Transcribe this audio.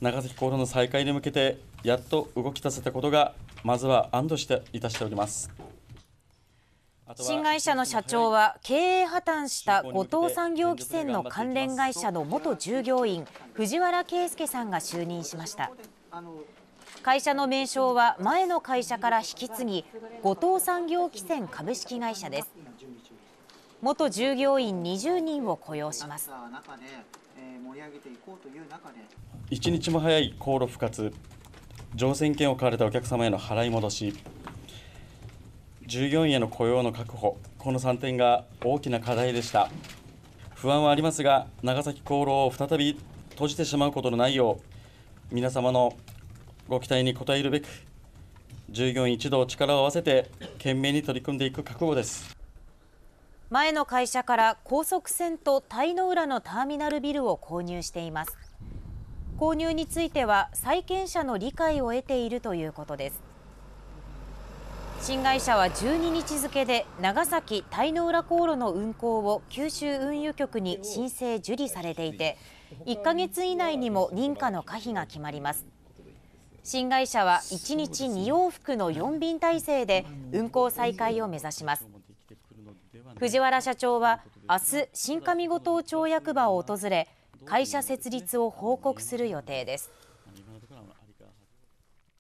長崎航路の再開に向けてやっと動き出せたことがまずは安堵していたしております新会社の社長は経営破綻した後藤産業汽船の関連会社の元従業員藤原圭介さんが就任しました会社の名称は前の会社から引き継ぎ後藤産業汽船株式会社です元従業員20人を雇用します。一日も早い航路復活、乗船券を買われたお客様への払い戻し、従業員への雇用の確保、この3点が大きな課題でした。不安はありますが、長崎航路を再び閉じてしまうことのないよう、皆様のご期待に応えるべく、従業員一同力を合わせて懸命に取り組んでいく覚悟です。前の会社から高速船と鯛の裏のターミナルビルを購入しています購入については債権者の理解を得ているということです新会社は12日付で長崎鯛の浦航路の運航を九州運輸局に申請受理されていて1ヶ月以内にも認可の可否が決まります新会社は1日2往復の4便体制で運航再開を目指します藤原社長は明日新上五島町役場を訪れ会社設立を報告する予定です。